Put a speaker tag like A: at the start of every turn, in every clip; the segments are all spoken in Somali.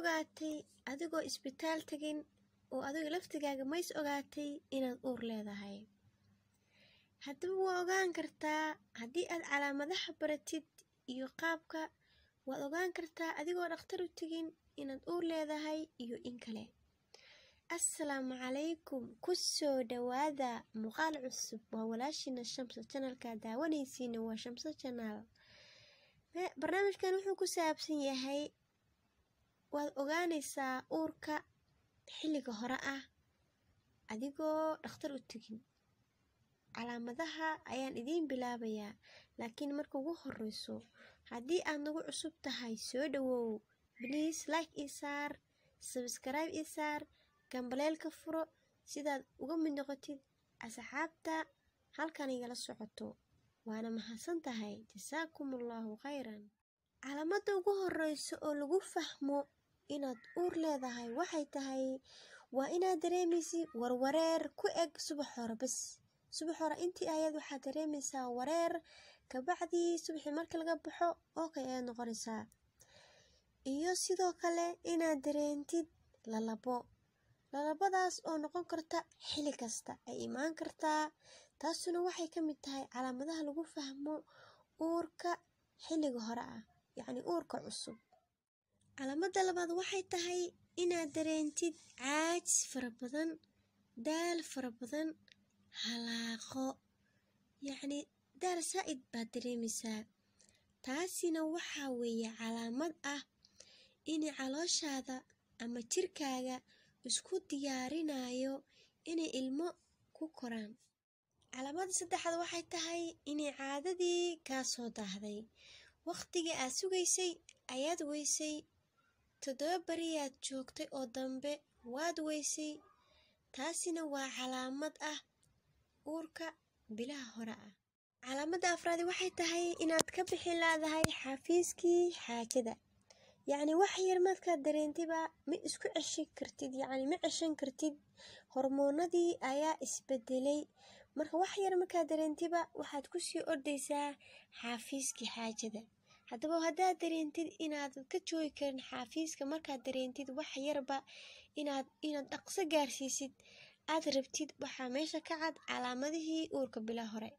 A: ogaatay adigoo isbitaal tegin oo adiga laftigaaga mays ogaatay inaad uur leedahay haddaba waa ogaan kartaa haddii aad calaamadaha baratid iyo qaabka waad ogaan kartaa adigoo dhakhtar u tegin inaad uur leedahay iyo in kale assalaamu calaykum ku soo dhowaada muuqaal cusub waa walaashiina shamsa janalka daawanaysiina waa shamsa janaal barnaamijkan wuxuu ku saabsan yahay waad ogaanaysaa uurka xilliga hore ah adigoo dhakhtar u tegin calaamadaha ayaan idiin bilaabayaa laakiin marka ugu horreyso haddii aad nagu cusub tahay soo dhowow bliis like ii saar sabskraibe ii saar gambaleel furo sidaad uga mid noqotid asxaabta halkan igala socoto waana mahadsan tahay jasaakum allahu khayran calaamada ugu horeysa oo lagu fahmo inaad uur leedahay waxay tahay waa inaad dareemaysid warwareer ku eg subax hore bas subax hore intii ayaad waxaad dareemaysaa wareer kabacdii subaxii marka laga baxo okay ayaad noqonaysaa iyo sidoo kale inaad dareentid lalabo lalabadaas oo noqon karta xili kasta ay imaan kartaa taasuna waxay ka mid tahay calaamadaha lagu fahmo uurka xilliga hore ah yacni uurka cusub calaamada labaad waxay tahay inaad dareentid caajis fara badan daal fara badan halaaqo yacnii daal saa'id baad dareemaysaa taasina waxa weeye calaamad ah inay calooshaada ama jirkaaga isku diyaarinayo inay ilmo ku koraan calaamada saddexaad waxay tahay inay caadadii kaa soo daahday waqtigii aad sugaysay ayaad weysay toddoba beriyaad joogtay oo dambe waad weysay taasina waa calaamad ah uurka bilaha hore ah calaamadda afraadi waxay tahay inaad ka bixi laadahay xafiiskii xaajada yacni wax yar markaad dareentiba ma isku ceshi kartid yacni ma ceshan kartid hormoonadii ayaa isbedelay marka wax yar markaa dareentiba waxaad kusii ordaysaa xaafiiskii xaajada haddaba haddaad dareentid inaad ka joogi karin xaafiiska markaad dareentid wax yarba inaad inaad dhaqso gaarsiisid aad rabtid waxaa meesha ka cad calaamadihii uurka bila hore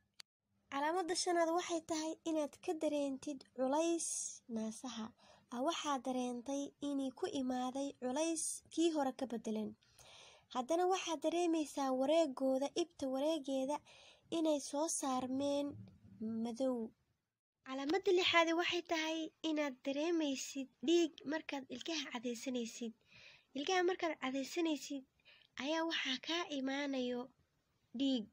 A: calaamada shanaad waxay tahay inaad ka dareentid culays naasaha ah waxaa dareentay inay ku imaaday culays kii hore ka bedelan haddana waxaad dareemaysaa wareegooda ibta wareegeeda inay soo saarmeen madow calaamadda lixaadi waxay tahay inaad dareemaysid dhiig markaad ilkaha cadaysanaysid ilkaha markaad cadaysanaysid ayaa waxaa kaa imaanayo dhiig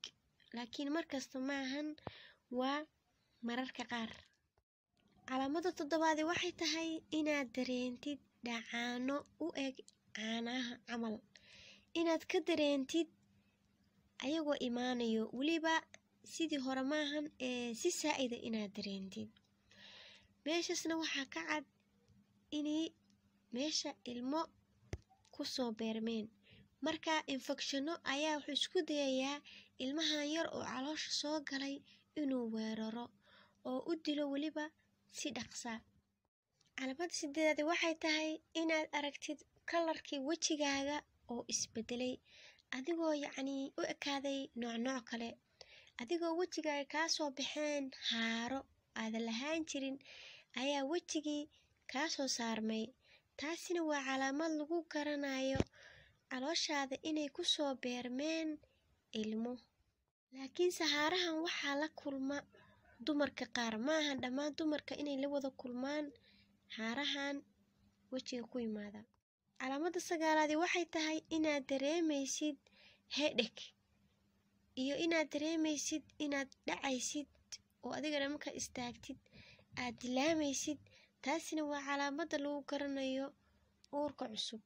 A: laakiin markasta maahan waa mararka qaar calaamada toddobaadi waxay tahay inaad dareentid dhacaano u eg caanaha camal inaad ka dareentid ayagoo imaanayo weliba sidii hore maahan ee eh, si saa-ida ah inaad dareentid meeshaasna waxaa ka cad inay meesha ilmo ku soo beermeen marka infekshono ayaa wuxuu isku dayayaa ilmahan yar oo caloosha soo galay inuu weeraro oo u dilo weliba si dhaqsa calamada sideedaadi waxay tahay inaad aragtid kalarkii wejigaaga oo isbedelay adigoo yacnii u ekaaday noocnooc kale adigoo wejigaaga kaa soo baxeen haaro aadan lahaan jirin ayaa wejigii kaa soo saarmay taasina waa calaamad lagu garanayo calooshaada inay ku soo beermeen ilmo laakiinse haarahan waxaa la kulma dumarka qaar maahan dhammaan dumarka inay la wada kulmaan haarahan wejiga ku yimaada calaamada sagaalaadi waxay tahay inaad dareemaysid hedheg iyo inaad dareemaysid inaad dhacaysid oo adigana markaad istaagtid aad dilaamaysid taasina waa calaamada lagu garanayo uurka cusub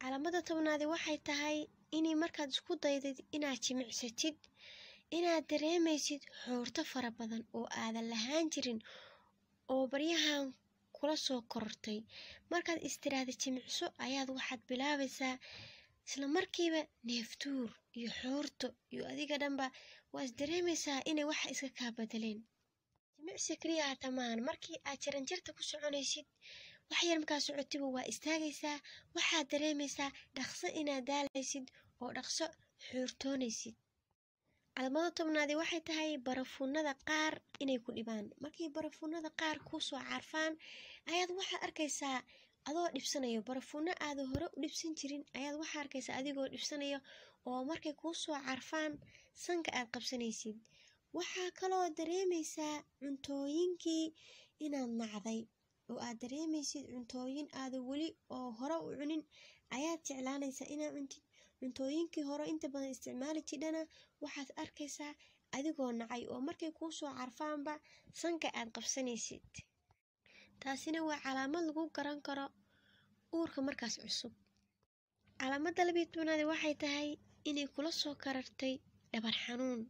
A: calaamada tobnaadi waxay tahay inay markaad isku daydid inaad jimicsatid inaad dareemaysid xoorto fara badan oo aadan lahaan jirin oo baryahan kula soo korortay markaad istiraada jimicso ayaad waxaad bilaabaysaa isla markiiba neeftuur iyo xoorto iyo adiga dhanba waa is dareemaysaa inay wax iska kaa bedeleen jimicsi keliya hata markii aad jaranjarta ku soconaysid wax yar markaa socotiba waa istaagaysaa waxaad dareemaysaa dhaqso inaad daalaysid oo dhaqso xoortoonaysid calamada tobnaadi waxay tahay barafuunada qaar inay ku dhibaan markay barafuunada qaar kuusoo carfaan ayaad waxaa arkaysaa adoo dhibsanayo barafuuno aada hore u dhibsan jirin ayaad waxa arkaysa adigoo dhibsanaya oo markay kuusoo carfaan sanka aad qabsanaysid waxaa kaloo dareemaysaa cuntooyinkii inaad nacday oo aad dareemaysid cuntooyin aada weli oo hore u cunin ayaad jeclaanaysaa inaa cuntid cuntooyinkii hore inta badan isticmaali jidhana waxaad arkaysaa adigoo nacay oo markay kuusoo carfaanba sanka aad qabsanaysid taasina waa calaamad lagu garan karo uurka markaas cusub calaamada labiyo tobnaadi waxay tahay inay kula soo karartay dhabar xanuun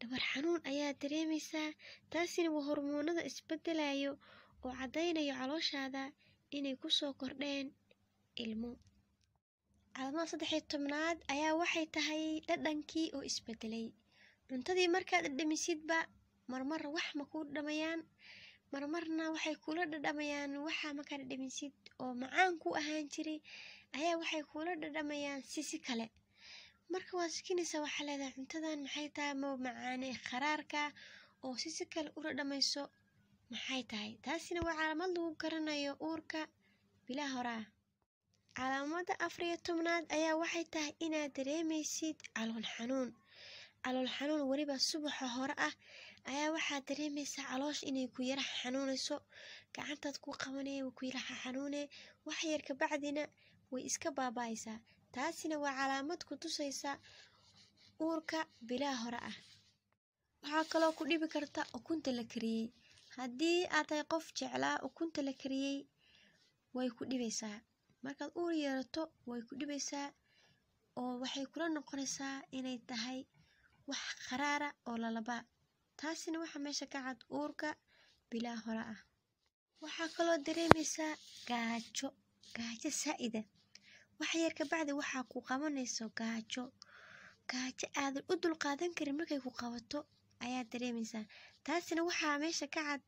A: dhabar xanuun ayaa dareemaysaa taasina waa hormoonada isbedelayo oo caddaynaya calooshaada inay ku soo kordheen ilmo calaamada saddexiyo tobnaad ayaa waxay tahay dhadhankii oo isbedelay cuntadii markaad dhadhamisidba marmara wax ma kuu dhamayaan marmarna waxay kula dhadhamayaan waxaa markaa dhadhaminsid oo macaan ku ahaan jiray ayaa waxay kula dhadhamayaan sisi kale marka waa sukinaysaa waxaa leedahay cuntadan maxay tahay ma macaane kharaarka oo sisi kale u dhadhamayso maxay tahay taasina waa calaamad lagu garanayo uurka bilaa horaa calaamada afar iyo tobnaad ayaa waxay tahay inaad dareemaysid calool xanuun calool xanuun weliba subaxa hore ah ayaa waxaa dareemaysaa caloosh inay ku yara xanuunayso gacantaad ku qabanaya ku yara xanuune wax yar kabacdina way iska baaba'aysaa taasina waa calaamad ku tusaysa uurka bilaha hore ah waxaa kaloo ku dhibi karta ukunta la kariyey haddii aad tahay qof jeclaa ukunta la kariyey way ku dhibaysaa markaad uur yeerato way ku dhibaysaa oo waxay kula noqonaysaa inay tahay wax qaraara oo lalabaa taasina waxaa meesha ka cad uurka bilaa hore ah waxaa kaloo dareemaysaa gaajo gaajo saa-ida waxyar kabacdi waxaa ku qabanayso gaajo gaajo aadan u dulqaadan karin markay ku qabato ayaa dareemaysaa taasina waxaa meesha ka cad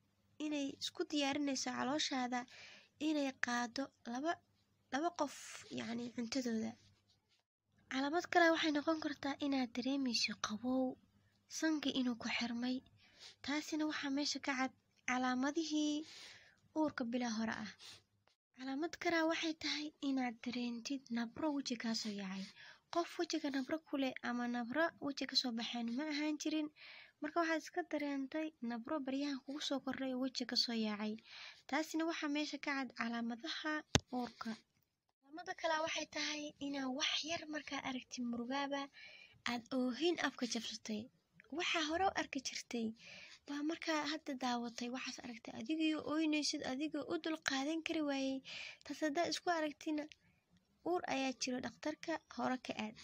A: inay isku diyaarinayso calooshaada inay qaado laba laba qof yacni cuntadooda Calaamad kale waxay noqon kartaa inaad dareemayso qabow, sanka inuu ku xirmay. Taasina waxaa meesha ka cad calaamadihii uurka bilaa hore ah. Calaamad kale waxay tahay inaad dareentid nabro weji kaasoo yacay. Qof wejiga nabro ku leh ama nabro weji kasoo baxeen ma ahaan jirin. Marka waxaad iska dareentay nabro baryahan kugu soo kordhay weji ka soo yaacay. Taasina waxaa meesha ka cad calaamadaha uurka xikmada kalaa waxay tahay inaa wax yar markaa aragti murugaaba aad oohin afka jabsatay waxaa hore arki jirtay baa markaa hadda daawatay waxaas aragtay adigio ooynaysid adigoo u dulqaadan kari waayey taas haddaa isku aragtina uur ayaa jiro dhakhtarka hore ka aad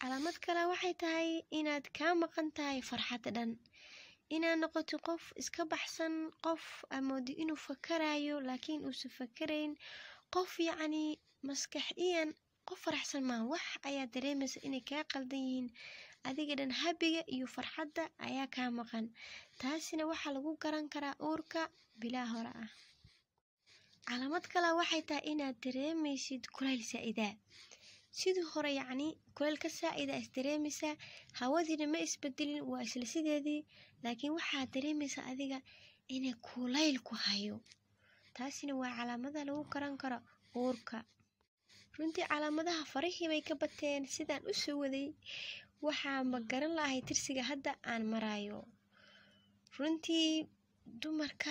A: calaamad kale waxay tahay inaad kaa maqan tahay farxadda dhan inaad noqoto qof iska baxsan qof amoodi inuu fakarayo laakiin uusan fakarayn qof yacni maskaxiyan qof faraxsan maa wax ayaa dareemaysa inay kaa qaldan yihiin adiga dhan habiga iyo farxadda ayaa kaa maqan taasina waxaa lagu garan karaa uurka bilaa hore ah calaamad kale waxay tahay inaad dareemaysid kulayl saa-idaa sidii hore yacni kuleyl ka saa-ida is dareemaysaa hawadiina ma isbedelin waa isla sideedii laakiin waxaad dareemaysaa adiga inay kulayl ku hayo taasina waa calaamada lagu garan karo uurka runtii calaamadaha farihii bay ka bateen sidaan u soo waday waxaa ma garan lahay tirsiga hadda aan maraayo runtii dumarka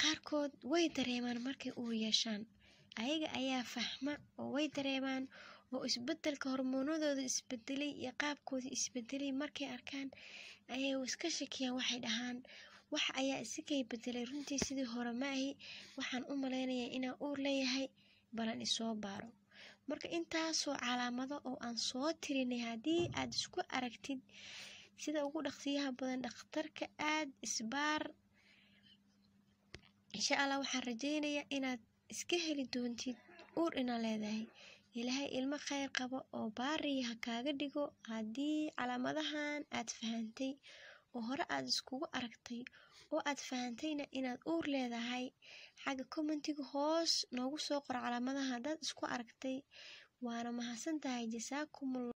A: qaarkood way dareemaan markay uur yeeshaan ayaga ayaa fahma oo way dareemaan oo isbedelka hormoonadooda isbedelay iyo qaabkooda isbedelay markay arkaan ayay iska shakiyaan waxay dhahaan wax ayaa isikay bedelay runtii sidii hore ma ahi waxaan u malaynayaa inaan uur leeyahay balan isoo baaro marka intaasoo calaamado oo aan soo tirinay haddii aad isku aragtid sida ugu dhaqsiyaha badan dhakhtarka aad isbaar insha allah waxaan rajaynayaa inaad iska heli doontid uur ina leedahay ilaahay ilmo kheyr qabo oo baariyaha kaaga dhigo haddii calaamadahan aad fahantay oo hore aad iskugu aragtay oo aad fahantayna inaad uur leedahay xagga commentiga hoos noogu soo qor calaamadaha haddaad isku aragtay waana mahadsan tahay jasaakumullah